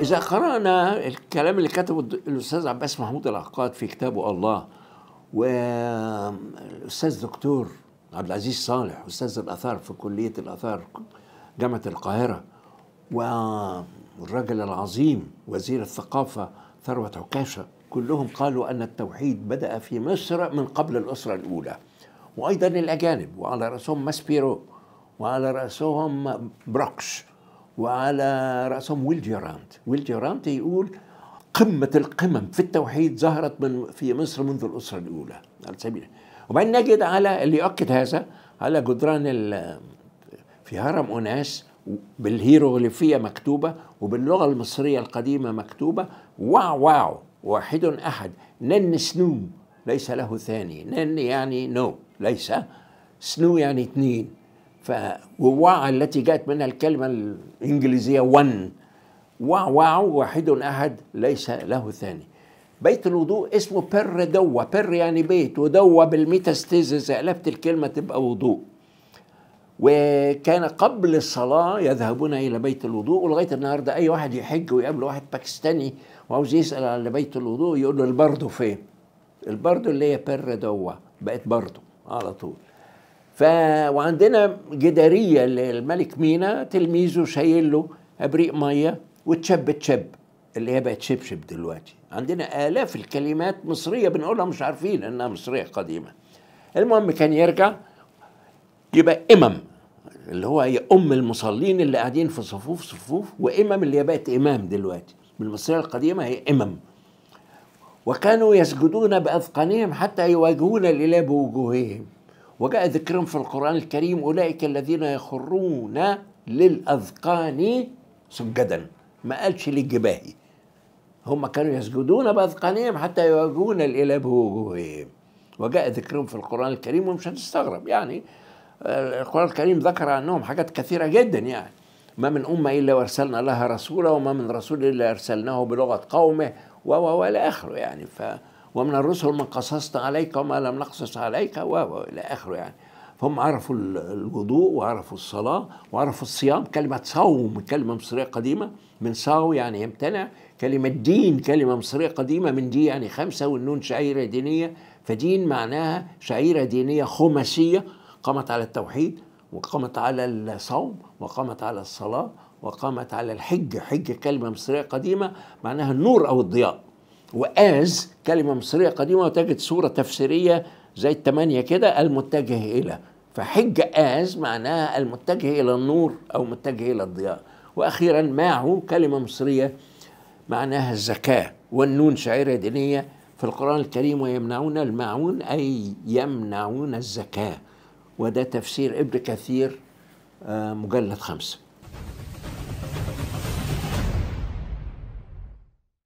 إذا قرأنا الكلام اللي كتبه الأستاذ عباس محمود العقاد في كتابه الله والأستاذ دكتور عبد العزيز صالح أستاذ الآثار في كلية الآثار جامعة القاهرة والرجل العظيم وزير الثقافة ثروت عكاشة كلهم قالوا أن التوحيد بدأ في مصر من قبل الأسرة الأولى وأيضا الأجانب وعلى رأسهم ماسبيرو وعلى رأسهم بروكش وعلى رأسهم ويل جيرانت ويل جيرانت يقول قمة القمم في التوحيد ظهرت من في مصر منذ الأسرة الأولى على سبيل وبعدين نجد على اللي يؤكد هذا على جدران في هرم أناس بالهيروغليفية مكتوبة وباللغة المصرية القديمة مكتوبة واو واو واحد أحد نن سنو ليس له ثاني نن يعني نو ليس سنو يعني اثنين ف التي جاءت منها الكلمة الإنجليزية ون وع وعو واحد أحد ليس له ثاني بيت الوضوء اسمه بر دوا بر يعني بيت ودوا بالميتاستيزيس قلبت الكلمة تبقى وضوء وكان قبل الصلاة يذهبون إلى بيت الوضوء ولغاية النهاردة أي واحد يحج ويقابل واحد باكستاني وعاوز يسأل على بيت الوضوء يقول له البردو فين البردو اللي هي بر دوا بقت بردو على طول ف وعندنا جداريه للملك مينا تلميذه شايل له ابريق ميه وتشب تشب اللي هي بقت شبشب دلوقتي عندنا الاف الكلمات مصريه بنقولها مش عارفين انها مصريه قديمه المهم كان يرجع يبقى امم اللي هو هي ام المصلين اللي قاعدين في صفوف صفوف وامم اللي هي بقت امام دلوقتي من المصريه القديمه هي امم وكانوا يسجدون باذقانهم حتى يواجهون الاله بوجوههم وجاء ذكرهم في القرآن الكريم أولئك الذين يخرون للأذقان سجدا ما قالش للجباهي هم كانوا يسجدون بأذقانهم حتى يواجهون الإله بوجوههم وجاء ذكرهم في القرآن الكريم ومش هتستغرب يعني آه، القرآن الكريم ذكر عنهم حاجات كثيرة جدا يعني ما من أمة إلا وأرسلنا لها رسولا وما من رسول إلا أرسلناه بلغة قومه و إلى آخره يعني ف ومن الرسل من قصصنا عليك وما لم نقصص عليك والى اخره يعني فهم عرفوا الوضوء وعرفوا الصلاة وعرفوا الصيام كلمة صوم كلمة مصرية قديمة من صاو يعني يمتنع كلمة دين كلمة مصرية قديمة من دي يعني خمسة والنون شعيرة دينية فدين معناها شعيرة دينية خماسية قامت على التوحيد وقامت على الصوم وقامت على الصلاة وقامت على الحج حج كلمة مصرية قديمة معناها النور أو الضياء وآز كلمة مصرية قديمة وتجد صورة تفسيرية زي التمانية كده المتجه إلى فحج آز معناها المتجه إلى النور أو متجه إلى الضياء وأخيرا معه كلمة مصرية معناها الزكاة والنون شعيرة دينية في القرآن الكريم ويمنعون المعون أي يمنعون الزكاة وده تفسير ابن كثير آه، مجلد خمسه